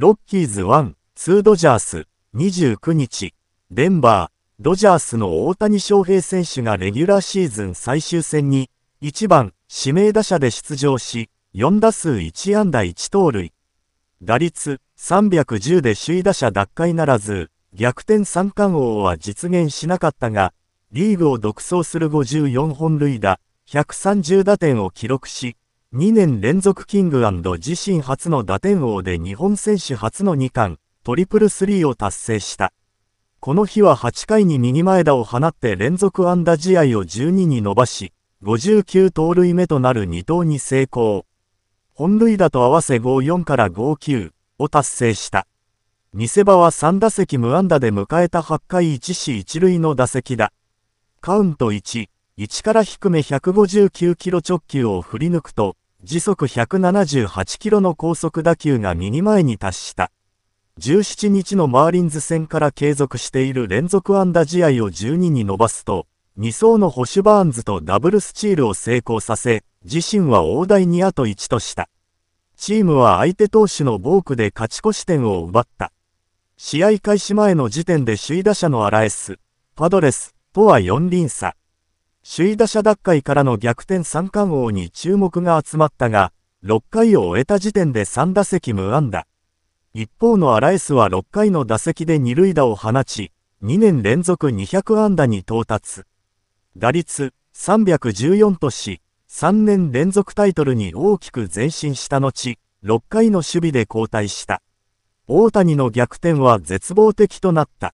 ロッキーズ1、2ドジャース、29日、デンバー、ドジャースの大谷翔平選手がレギュラーシーズン最終戦に、1番、指名打者で出場し、4打数1安打1盗塁。打率310で首位打者奪回ならず、逆転三冠王は実現しなかったが、リーグを独走する54本塁打、130打点を記録し、2年連続キング自身初の打点王で日本選手初の2冠、トリプルスリーを達成した。この日は8回に右前田を放って連続安打試合を12に伸ばし、59盗塁目となる2投に成功。本塁打と合わせ54から59を達成した。見せ場は3打席無安打で迎えた8回1死1塁の打席だ。カウント1、1から低め159キロ直球を振り抜くと、時速178キロの高速打球が右前に達した。17日のマーリンズ戦から継続している連続安打試合を12に伸ばすと、2走のホシュバーンズとダブルスチールを成功させ、自身は大台にあと1とした。チームは相手投手のボークで勝ち越し点を奪った。試合開始前の時点で首位打者のアラエス、パドレスとは4輪差。首位打者奪回からの逆転三冠王に注目が集まったが、6回を終えた時点で3打席無安打。一方のアラエスは6回の打席で二塁打を放ち、2年連続200安打に到達。打率314とし、3年連続タイトルに大きく前進した後、6回の守備で交代した。大谷の逆転は絶望的となった。